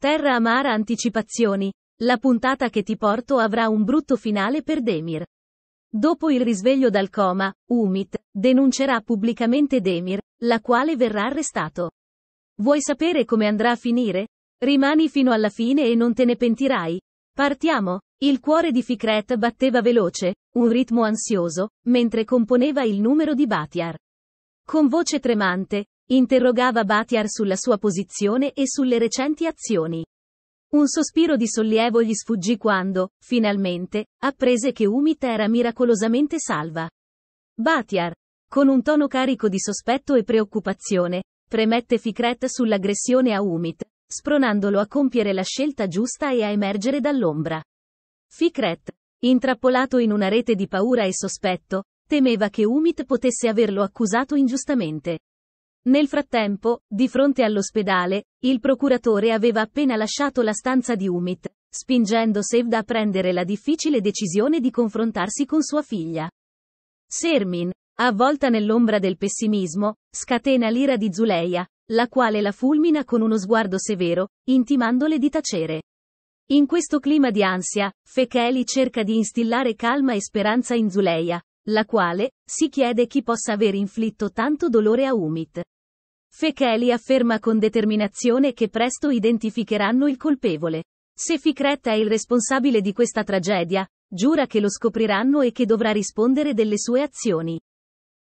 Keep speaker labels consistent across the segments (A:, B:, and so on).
A: Terra amara anticipazioni. La puntata che ti porto avrà un brutto finale per Demir. Dopo il risveglio dal coma, Umit denuncerà pubblicamente Demir, la quale verrà arrestato. Vuoi sapere come andrà a finire? Rimani fino alla fine e non te ne pentirai. Partiamo. Il cuore di Fikret batteva veloce, un ritmo ansioso, mentre componeva il numero di Batiar. Con voce tremante, Interrogava Batiar sulla sua posizione e sulle recenti azioni. Un sospiro di sollievo gli sfuggì quando, finalmente, apprese che Umit era miracolosamente salva. Batiar, con un tono carico di sospetto e preoccupazione, premette Fikret sull'aggressione a Umit, spronandolo a compiere la scelta giusta e a emergere dall'ombra. Fikret, intrappolato in una rete di paura e sospetto, temeva che Umit potesse averlo accusato ingiustamente. Nel frattempo, di fronte all'ospedale, il procuratore aveva appena lasciato la stanza di Umit, spingendo Sevda a prendere la difficile decisione di confrontarsi con sua figlia. Sermin, avvolta nell'ombra del pessimismo, scatena l'ira di Zuleia, la quale la fulmina con uno sguardo severo, intimandole di tacere. In questo clima di ansia, Fekeli cerca di instillare calma e speranza in Zuleia, la quale, si chiede chi possa aver inflitto tanto dolore a Umit. Fekeli afferma con determinazione che presto identificheranno il colpevole. Se Fikret è il responsabile di questa tragedia, giura che lo scopriranno e che dovrà rispondere delle sue azioni.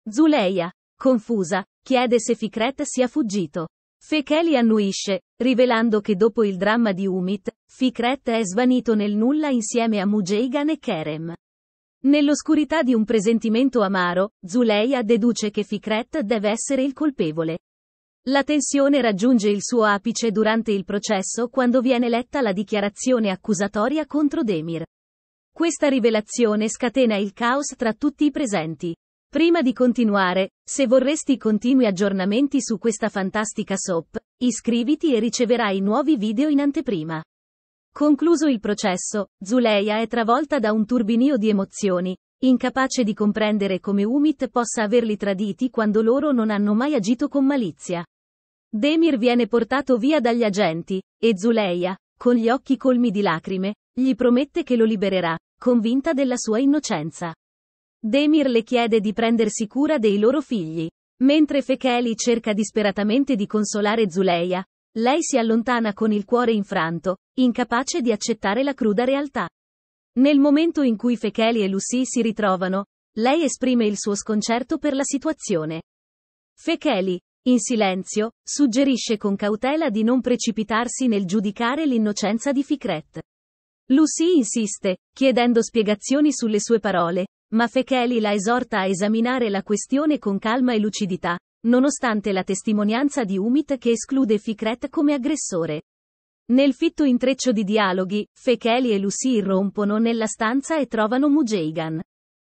A: Zuleia, confusa, chiede se Fikret sia fuggito. Fekeli annuisce, rivelando che dopo il dramma di Umit, Fikret è svanito nel nulla insieme a Mujeigan e Kerem. Nell'oscurità di un presentimento amaro, Zuleia deduce che Fikret deve essere il colpevole. La tensione raggiunge il suo apice durante il processo quando viene letta la dichiarazione accusatoria contro Demir. Questa rivelazione scatena il caos tra tutti i presenti. Prima di continuare, se vorresti continui aggiornamenti su questa fantastica soap, iscriviti e riceverai nuovi video in anteprima. Concluso il processo, Zuleia è travolta da un turbinio di emozioni, incapace di comprendere come Umit possa averli traditi quando loro non hanno mai agito con malizia. Demir viene portato via dagli agenti, e Zuleia, con gli occhi colmi di lacrime, gli promette che lo libererà, convinta della sua innocenza. Demir le chiede di prendersi cura dei loro figli. Mentre Fekeli cerca disperatamente di consolare Zuleia, lei si allontana con il cuore infranto, incapace di accettare la cruda realtà. Nel momento in cui Fecheli e Lucy si ritrovano, lei esprime il suo sconcerto per la situazione. Fecheli, in silenzio, suggerisce con cautela di non precipitarsi nel giudicare l'innocenza di Fikret. Lucy insiste, chiedendo spiegazioni sulle sue parole, ma Fecheli la esorta a esaminare la questione con calma e lucidità, nonostante la testimonianza di Umit che esclude Fikret come aggressore. Nel fitto intreccio di dialoghi, Fekeli e Lucy irrompono nella stanza e trovano Mujeigan.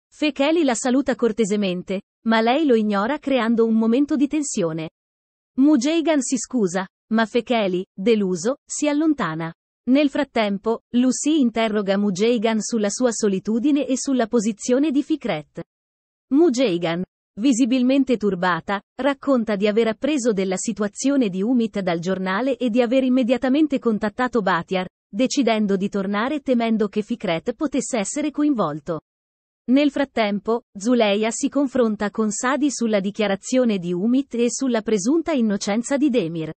A: Fekeli la saluta cortesemente, ma lei lo ignora creando un momento di tensione. Mujeigan si scusa, ma Fekeli, deluso, si allontana. Nel frattempo, Lucy interroga Mujeigan sulla sua solitudine e sulla posizione di Fikret. Mujeigan, visibilmente turbata, racconta di aver appreso della situazione di Umit dal giornale e di aver immediatamente contattato Batyar, decidendo di tornare temendo che Fikret potesse essere coinvolto. Nel frattempo, Zuleia si confronta con Sadi sulla dichiarazione di Umit e sulla presunta innocenza di Demir.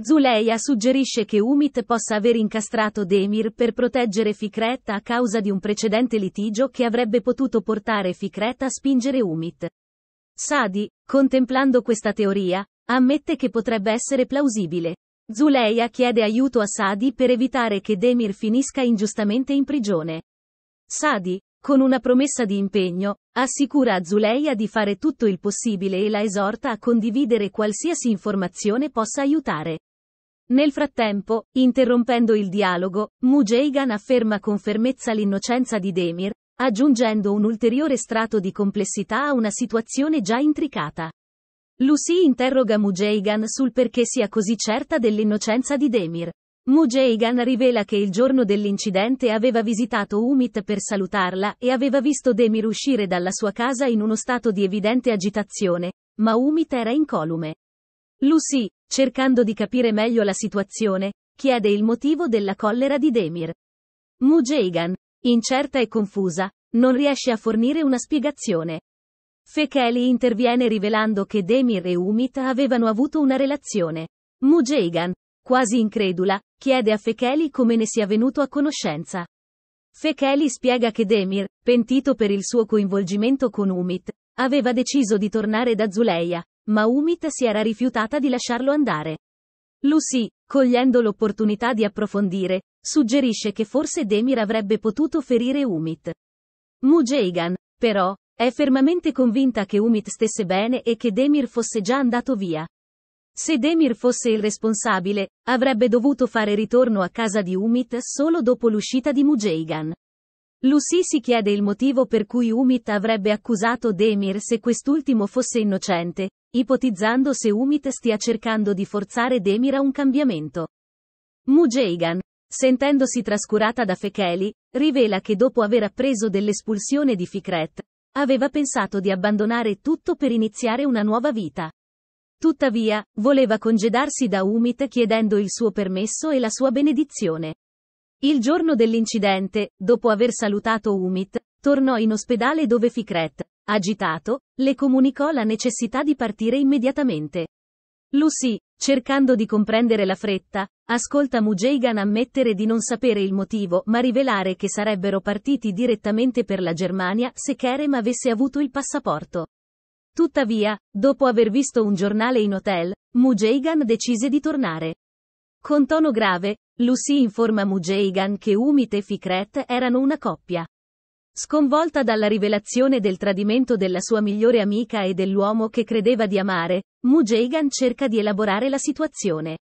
A: Zuleia suggerisce che Umit possa aver incastrato Demir per proteggere Fikret a causa di un precedente litigio che avrebbe potuto portare Fikret a spingere Umit. Sadi, contemplando questa teoria, ammette che potrebbe essere plausibile. Zuleia chiede aiuto a Sadi per evitare che Demir finisca ingiustamente in prigione. Sadi, con una promessa di impegno, assicura a Zuleia di fare tutto il possibile e la esorta a condividere qualsiasi informazione possa aiutare. Nel frattempo, interrompendo il dialogo, Mujeigan afferma con fermezza l'innocenza di Demir, aggiungendo un ulteriore strato di complessità a una situazione già intricata. Lucy interroga Mujeigan sul perché sia così certa dell'innocenza di Demir. Mujeigan rivela che il giorno dell'incidente aveva visitato Umit per salutarla e aveva visto Demir uscire dalla sua casa in uno stato di evidente agitazione, ma Umit era incolume. Lucy, cercando di capire meglio la situazione, chiede il motivo della collera di Demir. Mujeigan, incerta e confusa, non riesce a fornire una spiegazione. Fekeli interviene rivelando che Demir e Umit avevano avuto una relazione. Mujeigan, quasi incredula, chiede a Fekeli come ne sia venuto a conoscenza. Fekeli spiega che Demir, pentito per il suo coinvolgimento con Umit, aveva deciso di tornare da Zuleia, ma Umit si era rifiutata di lasciarlo andare. Lucy, cogliendo l'opportunità di approfondire, suggerisce che forse Demir avrebbe potuto ferire Umit. Mujeigan, però, è fermamente convinta che Umit stesse bene e che Demir fosse già andato via. Se Demir fosse il responsabile, avrebbe dovuto fare ritorno a casa di Umit solo dopo l'uscita di Mujeigan. Lucy si chiede il motivo per cui Umit avrebbe accusato Demir se quest'ultimo fosse innocente, ipotizzando se Umit stia cercando di forzare Demir a un cambiamento. Mujeigan, sentendosi trascurata da Fekeli, rivela che dopo aver appreso dell'espulsione di Fikret, aveva pensato di abbandonare tutto per iniziare una nuova vita. Tuttavia, voleva congedarsi da Umit chiedendo il suo permesso e la sua benedizione. Il giorno dell'incidente, dopo aver salutato Umit, tornò in ospedale dove Fikret, agitato, le comunicò la necessità di partire immediatamente. Lucy, cercando di comprendere la fretta, ascolta Mujeigan ammettere di non sapere il motivo ma rivelare che sarebbero partiti direttamente per la Germania se Kerem avesse avuto il passaporto. Tuttavia, dopo aver visto un giornale in hotel, Mujeigan decise di tornare. Con tono grave, Lucy informa Mujeigan che Umit e Fikret erano una coppia. Sconvolta dalla rivelazione del tradimento della sua migliore amica e dell'uomo che credeva di amare, Mujeigan cerca di elaborare la situazione.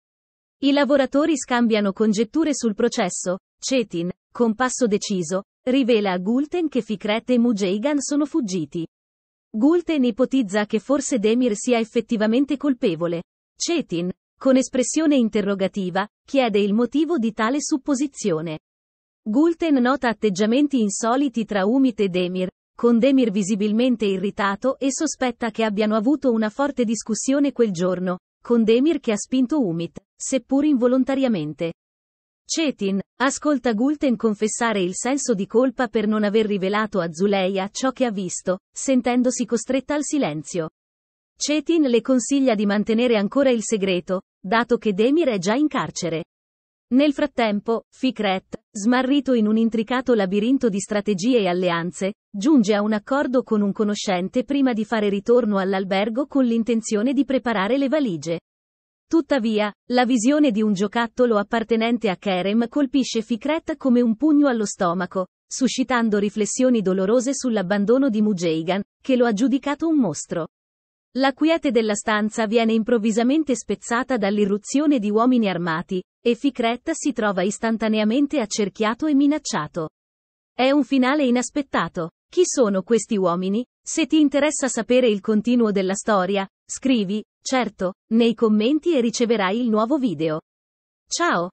A: I lavoratori scambiano congetture sul processo, Cetin, con passo deciso, rivela a Gulten che Fikret e Mujeigan sono fuggiti. Gulten ipotizza che forse Demir sia effettivamente colpevole. Cetin, con espressione interrogativa, chiede il motivo di tale supposizione. Gulten nota atteggiamenti insoliti tra Umit e Demir, con Demir visibilmente irritato e sospetta che abbiano avuto una forte discussione quel giorno, con Demir che ha spinto Umit, seppur involontariamente. Cetin, ascolta Gulten confessare il senso di colpa per non aver rivelato a Zuleia ciò che ha visto, sentendosi costretta al silenzio. Cetin le consiglia di mantenere ancora il segreto, dato che Demir è già in carcere. Nel frattempo, Fikret, smarrito in un intricato labirinto di strategie e alleanze, giunge a un accordo con un conoscente prima di fare ritorno all'albergo con l'intenzione di preparare le valigie. Tuttavia, la visione di un giocattolo appartenente a Kerem colpisce Fikret come un pugno allo stomaco, suscitando riflessioni dolorose sull'abbandono di Mujeigan, che lo ha giudicato un mostro. La quiete della stanza viene improvvisamente spezzata dall'irruzione di uomini armati, e Fikret si trova istantaneamente accerchiato e minacciato. È un finale inaspettato. Chi sono questi uomini? Se ti interessa sapere il continuo della storia, scrivi, certo, nei commenti e riceverai il nuovo video. Ciao!